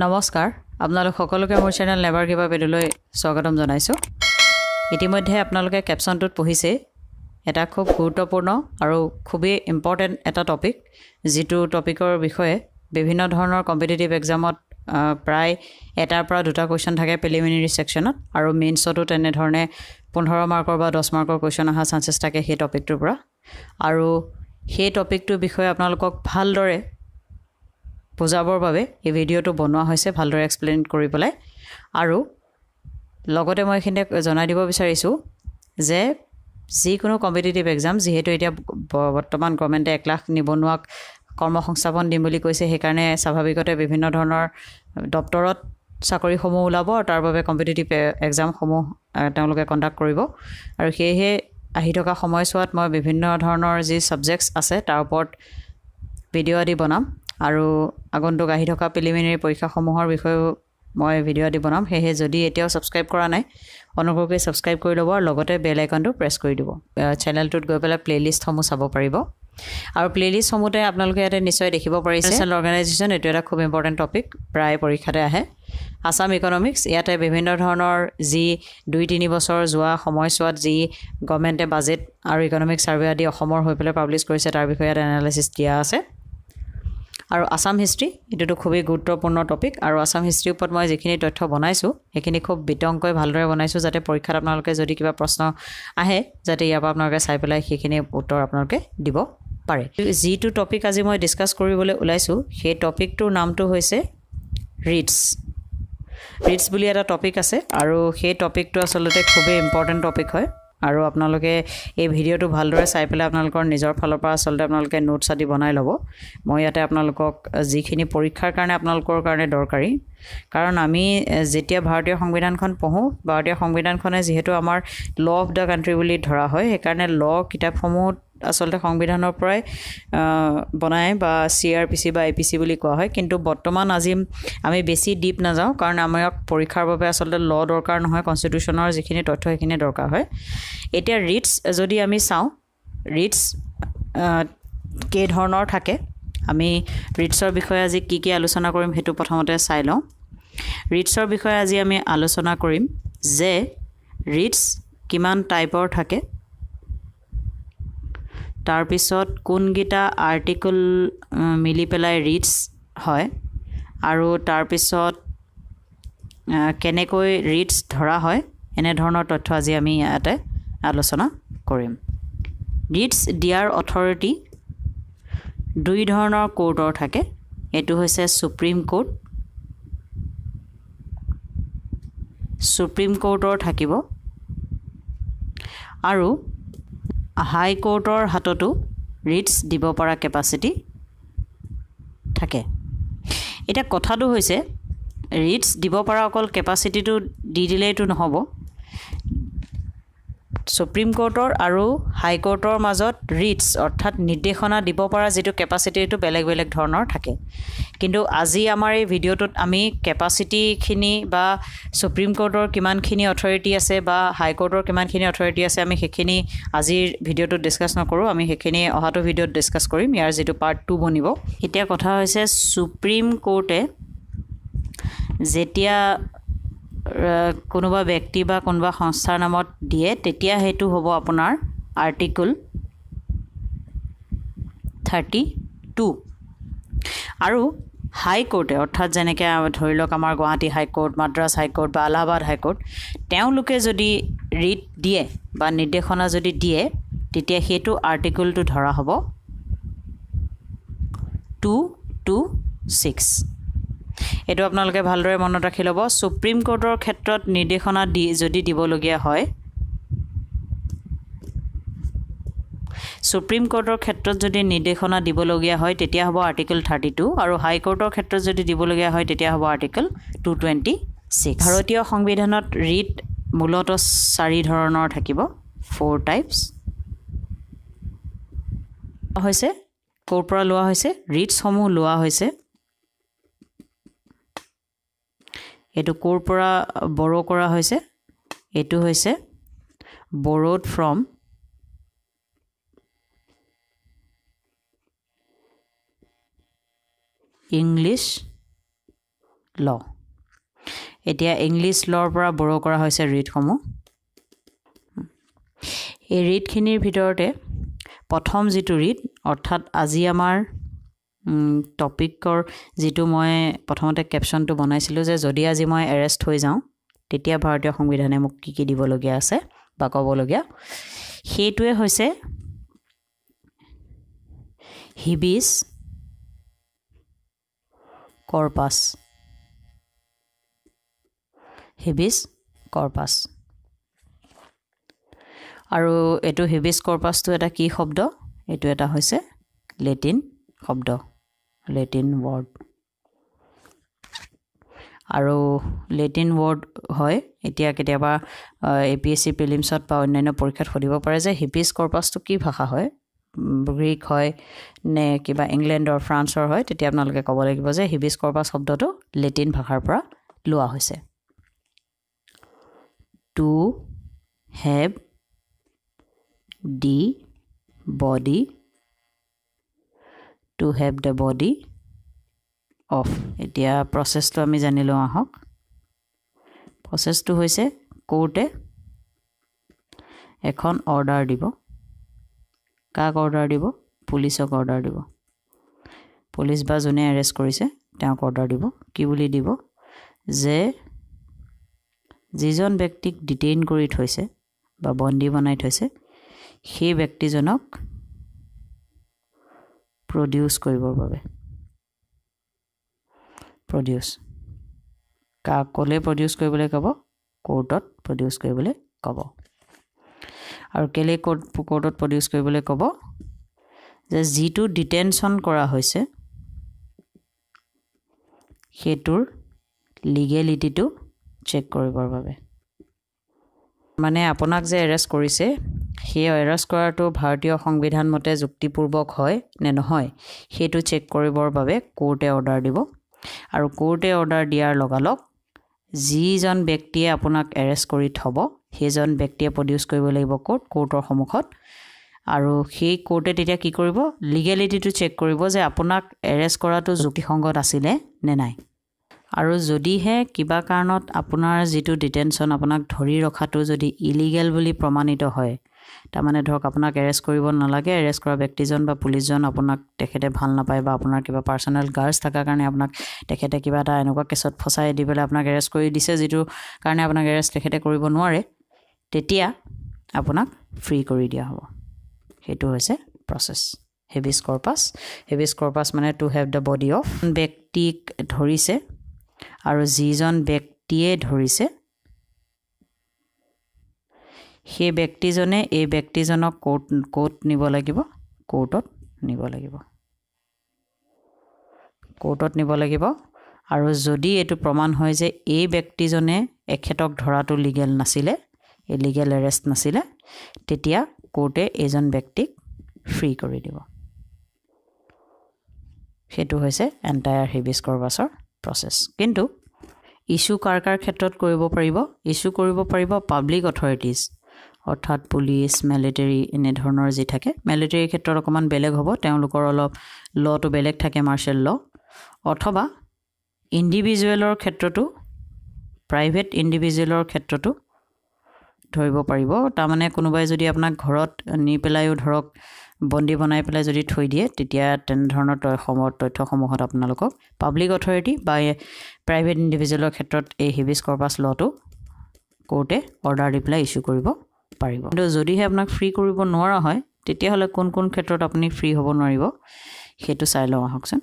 নমস্কাৰ আপোনালোক সকলোকে মোৰ চেনেল নেভাৰ কিবা পেডলৈ স্বাগতম জনাইছোঁ ইতিমধ্যে আপোনালোকে কেপশ্যনটোত পঢ়িছেই এটা খুব গুৰুত্বপূৰ্ণ আৰু খুবেই ইম্পৰ্টেণ্ট এটা টপিক যিটো টপিকৰ বিষয়ে বিভিন্ন ধৰণৰ কম্পিটিটিভ এক্সামত প্ৰায় এটাৰ পৰা দুটা কুৱেশ্যন থাকে প্ৰিলিমিনেৰী ছেকশ্যনত আৰু মেইনছতো তেনেধৰণে পোন্ধৰ মাৰ্কৰ বা দহ মাৰ্কৰ কুৱেশ্যন অহা চাঞ্চেছ থাকে সেই টপিকটোৰ পৰা আৰু সেই টপিকটোৰ বিষয়ে আপোনালোকক ভালদৰে বুজাবৰ বাবে এই ভিডিঅ'টো বনোৱা হৈছে ভালদৰে এক্সপ্লেইন কৰি পেলাই আৰু লগতে মই এইখিনিতে জনাই দিব বিচাৰিছোঁ যে যিকোনো কম্পিটিটিভ এক্সাম যিহেতু এতিয়া বৰ্তমান গভৰ্ণমেণ্টে এক লাখ নিবনুৱাক সংস্থাপন দিম বুলি কৈছে সেইকাৰণে স্বাভাৱিকতে বিভিন্ন ধৰণৰ দপ্তৰত চাকৰিসমূহ ওলাব আৰু তাৰ বাবে কম্পিটিটিভ এক্সামসমূহ তেওঁলোকে কণ্ডাক্ট কৰিব আৰু সেয়েহে আহি থকা সময়ছোৱাত মই বিভিন্ন ধৰণৰ যি ছাবজেক্টছ আছে তাৰ ওপৰত ভিডিঅ' আদি বনাম আৰু আগন্তুক আহি থকা প্ৰিলিমিনেৰী পৰীক্ষাসমূহৰ বিষয়েও মই ভিডিঅ' আদি বনাম সেয়েহে যদি এতিয়াও ছাবস্ক্ৰাইব কৰা নাই অনুগ্ৰহ কৰি ছাবস্ক্ৰাইব কৰি ল'ব আৰু লগতে বেল আইকনটো প্ৰেছ কৰি দিব চেনেলটোত গৈ পেলাই প্লে'লিষ্টসমূহ চাব পাৰিব আৰু প্লে'লিষ্টসমূহতে আপোনালোকে ইয়াতে নিশ্চয় দেখিব পাৰিছে নেশ্যনেল অৰ্গেনাইজেশ্যন এইটো এটা খুব ইম্পৰ্টেণ্ট টপিক প্ৰায় পৰীক্ষাতে আহে আছাম ইকনমিক্স ইয়াতে বিভিন্ন ধৰণৰ যি দুই তিনি বছৰ যোৱা সময়ছোৱাত যি গভমেণ্টে বাজেট আৰু ইকনমিক ছাৰ্ভে আদি অসমৰ হৈ পেলাই পাব্লিছ কৰিছে তাৰ বিষয়ে ইয়াত এনালাইচিছ দিয়া আছে আৰু আছাম হিষ্ট্ৰী এইটোতো খুবেই গুৰুত্বপূৰ্ণ টপিক আৰু আছাম হিষ্ট্ৰীৰ ওপৰত মই যিখিনি তথ্য বনাইছোঁ সেইখিনি খুব বিতংকৈ ভালদৰে বনাইছোঁ যাতে পৰীক্ষাত আপোনালোকে যদি কিবা প্ৰশ্ন আহে যাতে ইয়াৰ পৰা আপোনালোকে চাই পেলাই সেইখিনি উত্তৰ আপোনালোকে দিব পাৰে যিটো টপিক আজি মই ডিছকাছ কৰিবলৈ ওলাইছোঁ সেই টপিকটোৰ নামটো হৈছে ৰিডছ ৰিডছ বুলি এটা টপিক আছে আৰু সেই টপিকটো আচলতে খুবেই ইম্পৰ্টেণ্ট টপিক হয় আৰু আপোনালোকে এই ভিডিঅ'টো ভালদৰে চাই পেলাই আপোনালোকৰ নিজৰ ফালৰ পৰা আচলতে আপোনালোকে নোটছ আদি বনাই ল'ব মই ইয়াতে আপোনালোকক যিখিনি পৰীক্ষাৰ কাৰণে আপোনালোকৰ কাৰণে দৰকাৰী কাৰণ আমি যেতিয়া ভাৰতীয় সংবিধানখন পঢ়োঁ ভাৰতীয় সংবিধানখনে যিহেতু আমাৰ ল' অফ দ্য কাণ্ট্ৰি বুলি ধৰা হয় সেইকাৰণে ল' কিতাপসমূহ আচলতে সংবিধানৰ পৰাই বনায় বা চি আৰ পি চি বা এ পি চি বুলি কোৱা হয় কিন্তু বৰ্তমান আজি আমি বেছি ডিপ নাযাওঁ কাৰণ আমাক পৰীক্ষাৰ বাবে আচলতে ল দৰকাৰ নহয় কনষ্টিটিউশ্যনৰ যিখিনি তথ্য সেইখিনি দৰকাৰ হয় এতিয়া ৰিটছ যদি আমি চাওঁ ৰিটছ কেইধৰণৰ থাকে আমি ৰিটছৰ বিষয়ে আজি কি কি আলোচনা কৰিম সেইটো প্ৰথমতে চাই লওঁ ৰিটছৰ বিষয়ে আজি আমি আলোচনা কৰিম যে ৰিটছ কিমান টাইপৰ থাকে তাৰপিছত কোনকেইটা আৰ্টিকল মিলি পেলাই ৰিডছ হয় আৰু তাৰপিছত কেনেকৈ ৰিডছ ধৰা হয় এনেধৰণৰ তথ্য আজি আমি ইয়াতে আলোচনা কৰিম ৰিডছ দিয়াৰ অথৰিটি দুই ধৰণৰ কোৰ্টৰ থাকে এইটো হৈছে চুপ্ৰিম কোৰ্ট চুপ্ৰিম কোৰ্টৰ থাকিব আৰু হাই হাইকোৰ্টৰ হাততো ৰিটছ দিব পৰা কেপাচিটি থাকে এতিয়া কথাটো হৈছে ৰিটছ দিব পৰা অকল কেপাচিটিটো দি দিলেইতো নহ'ব ছুপ্ৰিম কোৰ্টৰ আৰু হাইকোৰ্টৰ মাজত ৰিটছ অৰ্থাৎ নিৰ্দেশনা দিব পৰা যিটো কেপাচিটি সেইটো বেলেগ বেলেগ ধৰণৰ থাকে কিন্তু আজি আমাৰ এই ভিডিঅ'টোত আমি কেপাচিটিখিনি বা ছুপ্ৰিম কোৰ্টৰ কিমানখিনি অথৰিটি আছে বা হাইকোৰ্টৰ কিমানখিনি অথৰিটি আছে আমি সেইখিনি আজিৰ ভিডিঅ'টোত ডিছকাছ নকৰোঁ আমি সেইখিনি অহাটো ভিডিঅ'ত ডিছকাছ কৰিম ইয়াৰ যিটো পাৰ্ট টু বনিব এতিয়া কথা হৈছে ছুপ্ৰিম কোৰ্টে যেতিয়া কোনোবা ব্যক্তি বা কোনোবা সংস্থাৰ নামত দিয়ে তেতিয়া সেইটো হ'ব আপোনাৰ আৰ্টিকল থাৰ্টি টু আৰু হাইকোৰ্টে অৰ্থাৎ যেনেকৈ ধৰি লওক আমাৰ গুৱাহাটী হাইকোৰ্ট মাদ্ৰাছ হাইকোৰ্ট বা আলাহাবাদ হাইকোৰ্ট তেওঁলোকে যদি ৰিট দিয়ে বা নিৰ্দেশনা যদি দিয়ে তেতিয়া সেইটো আৰ্টিকলটো ধৰা হ'ব টু টু ছিক্স এইটো আপোনালোকে ভালদৰে মনত ৰাখি ল'ব ছুপ্ৰিম কোৰ্টৰ ক্ষেত্ৰত নিৰ্দেশনা দি যদি দিবলগীয়া হয় ছুপ্ৰিম কোৰ্টৰ ক্ষেত্ৰত যদি নিৰ্দেশনা দিবলগীয়া হয় তেতিয়া হ'ব আৰ্টিকল থাৰ্টি টু আৰু হাইকোৰ্টৰ ক্ষেত্ৰত যদি দিবলগীয়া হয় তেতিয়া হ'ব আৰ্টিকল টু টুৱেণ্টি ছিক্স ভাৰতীয় সংবিধানত ৰিট মূলতঃ চাৰি ধৰণৰ থাকিব ফ'ৰ টাইপছ হৈছে ক'ৰ পৰা লোৱা হৈছে ৰিটছসমূহ লোৱা হৈছে এইটো ক'ৰ পৰা বড়ো কৰা হৈছে এইটো হৈছে বড়োড ফ্ৰম ইংলিছ ল এতিয়া ইংলিছ লৰ পৰা বড়ো কৰা হৈছে ৰীডসমূহ এই ৰীডখিনিৰ ভিতৰতে প্ৰথম যিটো ৰীড অৰ্থাৎ আজি আমাৰ টপিকৰ যিটো মই প্ৰথমতে কেপশ্যনটো বনাইছিলোঁ যে যদি আজি মই এৰেষ্ট হৈ যাওঁ তেতিয়া ভাৰতীয় সংবিধানে মোক কি কি দিবলগীয়া আছে বা ক'বলগীয়া সেইটোৱে হৈছে হিবিচ কৰ্পাছ হিবিচ কৰ্পাছ আৰু এইটো হিবিচ কৰ্পাছটো এটা কি শব্দ এইটো এটা হৈছে লেটিন শব্দ লেটিন ৱৰ্ড আৰু লেটিন ৱৰ্ড হয় এতিয়া কেতিয়াবা এ পি এছ চি প্ৰিলিমছত বা অন্যান্য পৰীক্ষাত সুধিব পাৰে যে হিপিজ কৰ্পাছটো কি ভাষা হয় গ্ৰীক হয় নে কিবা ইংলেণ্ডৰ ফ্ৰান্সৰ হয় তেতিয়া আপোনালোকে ক'ব লাগিব যে হিপিজ কৰ্পাছ শব্দটো লেটিন ভাষাৰ পৰা লোৱা হৈছে to have the body to have the body of এতিয়া প্ৰচেছটো আমি জানি লওঁ আহক প্ৰচেছটো হৈছে কোৰ্টে এখন অৰ্ডাৰ দিব কাক অৰ্ডাৰ দিব পুলিচক অৰ্ডাৰ দিব পুলিচ বা যোনে এৰেষ্ট কৰিছে তেওঁক অৰ্ডাৰ দিব কি বুলি দিব যে যিজন ব্যক্তিক ডিটেইন কৰি থৈছে বা বন্দী বনাই থৈছে সেই ব্যক্তিজনক প্ৰডিউচ কৰিবৰ বাবে প্ৰডিউচ কাক ক'লে প্ৰডিউচ কৰিবলৈ ক'ব কোৰ্টত প্ৰডিউচ কৰিবলৈ ক'ব আৰু কেলে কোৰ্ট কোৰ্টত প্ৰডিউচ কৰিবলৈ ক'ব যে যিটো ডিটেনশ্যন কৰা হৈছে সেইটোৰ লিগেলিটিটো চেক কৰিবৰ বাবে মানে আপোনাক যে এৰেষ্ট কৰিছে সেই অৰেষ্ট কৰাটো ভাৰতীয় সংবিধান মতে যুক্তিপূৰ্বক হয় নে নহয় সেইটো চেক কৰিবৰ বাবে কোৰ্টে অৰ্ডাৰ দিব আৰু কোৰ্টে অৰ্ডাৰ দিয়াৰ লগালগ যিজন ব্যক্তিয়ে আপোনাক এৰেষ্ট কৰি থ'ব সেইজন ব্যক্তিয়ে প্ৰডিউচ কৰিব লাগিব কোৰ্ট কোৰ্টৰ সন্মুখত আৰু সেই কোৰ্টে তেতিয়া কি কৰিব লিগেলিটিটো চেক কৰিব যে আপোনাক এৰেষ্ট কৰাটো যুক্তিসংগত আছিলে নে নাই আৰু যদিহে কিবা কাৰণত আপোনাৰ যিটো ডিটেনশ্যন আপোনাক ধৰি ৰখাটো যদি ইলিগেল বুলি প্ৰমাণিত হয় তাৰমানে ধৰক আপোনাক এৰেষ্ট কৰিব নালাগে এৰেষ্ট কৰা ব্যক্তিজন বা পুলিচজন আপোনাক তেখেতে ভাল নাপায় বা আপোনাৰ কিবা পাৰ্চনেল গাৰ্জ থকাৰ কাৰণে আপোনাক তেখেতে কিবা এটা এনেকুৱা কেছত ফচাই দি পেলাই আপোনাক এৰেষ্ট কৰি দিছে যিটো কাৰণে আপোনাক এৰেষ্ট তেখেতে কৰিব নোৱাৰে তেতিয়া আপোনাক ফ্ৰী কৰি দিয়া হ'ব সেইটো হৈছে process heavy corpus heavy corpus মানে two have the body of ব্যক্তিক ধৰিছে আৰু যিজন ব্যক্তিয়ে ধৰিছে সেই ব্যক্তিজনে এই ব্যক্তিজনক ক'ত ক'ত নিব লাগিব কোৰ্টত নিব লাগিব কোৰ্টত নিব লাগিব আৰু যদি এইটো প্ৰমাণ হয় যে এই ব্যক্তিজনে এখেতক ধৰাটো লিগেল নাছিলে ইলিগেল এৰেষ্ট নাছিলে তেতিয়া কোৰ্টে এইজন ব্যক্তিক ফ্ৰী কৰি দিব সেইটো হৈছে এণ্টায়াৰ হিবিছ কৰবাছৰ প্ৰচেছ কিন্তু ইছ্যু কাৰ কাৰ ক্ষেত্ৰত কৰিব পাৰিব ইছ্যু কৰিব পাৰিব পাব্লিক অথৰিটিজ অৰ্থাৎ পুলিচ মেলিটেৰী এনেধৰণৰ যি থাকে মেলিটেৰীৰ ক্ষেত্ৰত অকণমান বেলেগ হ'ব তেওঁলোকৰ অলপ লটো বেলেগ থাকে মাৰ্চেল ল' অথবা ইণ্ডিভিজুৱেলৰ ক্ষেত্ৰতো প্ৰাইভেট ইণ্ডিভিজুৱেলৰ ক্ষেত্ৰতো ধৰিব পাৰিব তাৰমানে কোনোবাই যদি আপোনাক ঘৰত নি পেলাইও ধৰক বন্দী বনাই পেলাই যদি থৈ দিয়ে তেতিয়া তেনেধৰণৰ তথ্যসমূহত আপোনালোকক পাব্লিক অথৰিটি বা প্ৰাইভেট ইণ্ডিভিজুৱেলৰ ক্ষেত্ৰত এই হিবিছ কৰ্পাছ লটো কৰ্টে অৰ্ডাৰ দি পেলাই ইছ্যু কৰিব পাৰিব কিন্তু যদিহে আপোনাক ফ্ৰী কৰিব নোৱাৰা হয় তেতিয়াহ'লে কোন কোন ক্ষেত্ৰত আপুনি ফ্ৰী হ'ব নোৱাৰিব সেইটো চাই লওঁ আহকচোন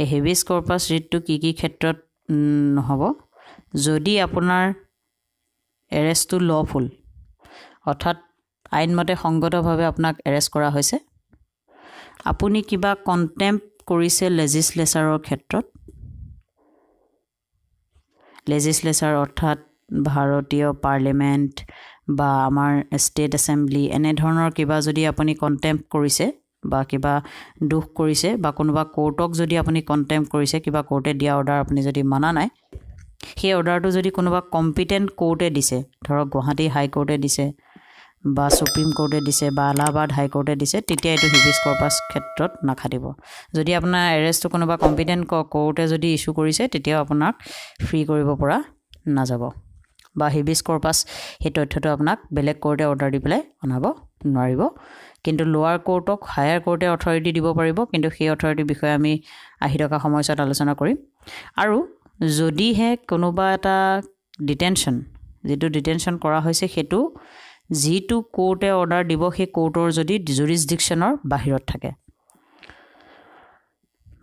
এই হেভি স্কৰ্পাছ ৰিটটো কি কি ক্ষেত্ৰত নহ'ব যদি আপোনাৰ এৰেষ্টটো লফুল অৰ্থাৎ আইনমতে সংগতভাৱে আপোনাক এৰেষ্ট কৰা হৈছে আপুনি কিবা কণ্টেম্প কৰিছে লেজিছলেচাৰৰ ক্ষেত্ৰত লেজিছলেচাৰ অৰ্থাৎ ভাৰতীয় পাৰ্লিয়ামেণ্ট বা আমাৰ ষ্টেট এছেম্বলি এনেধৰণৰ কিবা যদি আপুনি কণ্টেম্প কৰিছে বা কিবা দোষ কৰিছে বা কোনোবা কোৰ্টক যদি আপুনি কণ্টেম্প কৰিছে কিবা কোৰ্টে দিয়া অৰ্ডাৰ আপুনি যদি মনা নাই সেই অৰ্ডাৰটো যদি কোনোবা কম্পিটেণ্ট কোৰ্টে দিছে ধৰক গুৱাহাটী হাইকোৰ্টে দিছে বা সুপ্ৰিম কোৰ্টে দিছে বা হাই হাইকোৰ্টে দিছে তেতিয়া এইটো হিবিছ কৰ্পাছ ক্ষেত্ৰত নাখাটিব যদি আপোনাৰ এৰেষ্টটো কোনোবা কম্পিটেণ্ট কোৰ্টে যদি ইছ্যু কৰিছে তেতিয়াও আপোনাক ফ্ৰী কৰিব পৰা নাযাব বা হিবিছ কৰ্পাছ সেই তথ্যটো আপোনাক বেলেগ কোৰ্টে অৰ্ডাৰ দি পেলাই অনাব নোৱাৰিব কিন্তু লোৱাৰ কোৰ্টক হায়াৰ কোৰ্টে অথৰিটি দিব পাৰিব কিন্তু সেই অথৰিটিৰ বিষয়ে আমি আহি থকা সময়ছোৱাত আলোচনা কৰিম আৰু যদিহে কোনোবা এটা ডিটেনশ্যন যিটো ডিটেনশ্যন কৰা হৈছে সেইটো যিটো কোৰ্টে অৰ্ডাৰ দিব সেই কোৰ্টৰ যদি জুৰিষ্টিকশ্যনৰ বাহিৰত থাকে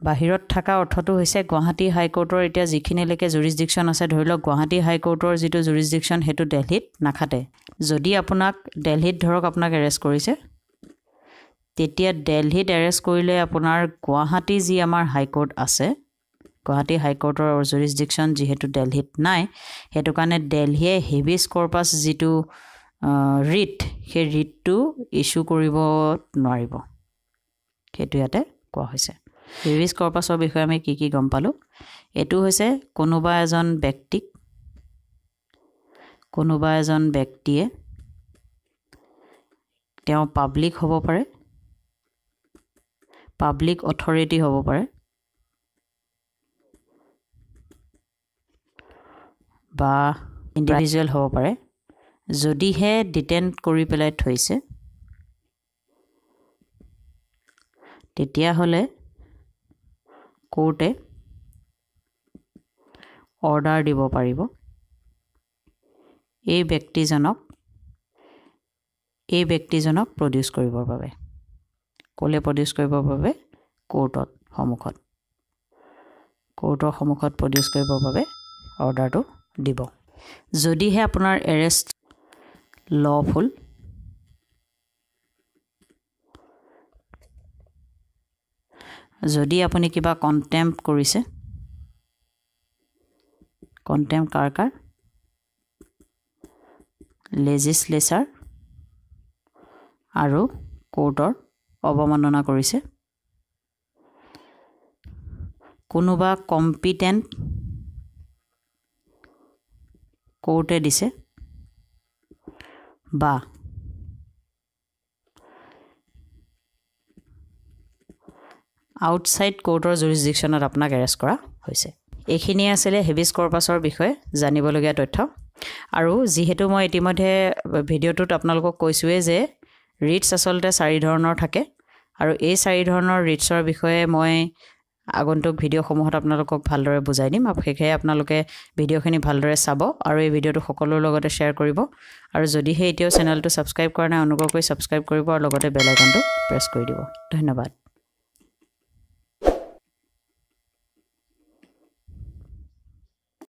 বাহিৰত থকা অৰ্থটো হৈছে গুৱাহাটী হাইকোৰ্টৰ এতিয়া যিখিনিলৈকে জুৰিষ্টিকশ্যন আছে ধৰি লওক গুৱাহাটী হাইকোৰ্টৰ যিটো জুৰিষ্টিকশ্যন সেইটো দেলহিত নাখাটে যদি আপোনাক দেলহিত ধৰক আপোনাক এৰেষ্ট কৰিছে তেতিয়া দেলহিত এৰেষ্ট কৰিলে আপোনাৰ গুৱাহাটী যি আমাৰ হাইকোৰ্ট আছে গুৱাহাটী হাইকোৰ্টৰ জুৰিষ্টিকশ্যন যিহেতু দেলহিত নাই সেইটো কাৰণে দেলহিয়ে হেভিছ কৰ্পাছ যিটো ৰিট সেই ৰিটটো ইছ্যু কৰিব নোৱাৰিব সেইটো ইয়াতে কোৱা হৈছে ৰিভিজ কৰ্পাছৰ বিষয়ে আমি কি কি গম পালোঁ এইটো হৈছে কোনোবা এজন ব্যক্তিক কোনোবা এজন ব্যক্তিয়ে তেওঁ পাব্লিক হ'ব পাৰে পাব্লিক অথৰিটি হ'ব পাৰে বা ইণ্ডিভিজুৱেল হ'ব পাৰে যদিহে ডিটেন কৰি পেলাই থৈছে তেতিয়াহ'লে কোৰ্টে অৰ্ডাৰ দিব পাৰিব এই ব্যক্তিজনক এই ব্যক্তিজনক প্ৰডিউচ কৰিবৰ বাবে ক'লে প্ৰডিউচ কৰিবৰ বাবে কোৰ্টত সন্মুখত কোৰ্টৰ সন্মুখত প্ৰডিউচ কৰিবৰ বাবে অৰ্ডাৰটো দিব যদিহে আপোনাৰ এৰেষ্ট lawful যদি আপুনি কিবা কণ্টেম কৰিছে কণ্টেম কাৰ কাৰ লেজিছলেচাৰ আৰু কোৰ্টৰ অৱমাননা কৰিছে কোনোবা কম্পিটেণ্ট কোৰ্টে দিছে ba. আউটছাইড কোৰ্টৰ জুৰিষ্ডিকশ্যনত আপোনাক এৰেষ্ট কৰা হৈছে এইখিনিয়ে আছিলে হেবিছ কৰ্পাছৰ বিষয়ে জানিবলগীয়া তথ্য আৰু যিহেতু মই ইতিমধ্যে ভিডিঅ'টোত আপোনালোকক কৈছোঁৱেই যে ৰিটছ আচলতে চাৰি ধৰণৰ থাকে আৰু এই চাৰি ধৰণৰ ৰিটছৰ বিষয়ে মই আগন্তুক ভিডিঅ'সমূহত আপোনালোকক ভালদৰে বুজাই দিম সেয়েহে আপোনালোকে ভিডিঅ'খিনি ভালদৰে চাব আৰু এই ভিডিঅ'টো সকলোৰ লগতে শ্বেয়াৰ কৰিব আৰু যদিহে এতিয়াও চেনেলটো ছাবস্ক্ৰাইব কৰা নাই অনুগ্ৰহ কৰি ছাবস্ক্ৰাইব কৰিব আৰু লগতে বেল প্ৰেছ কৰি দিব ধন্যবাদ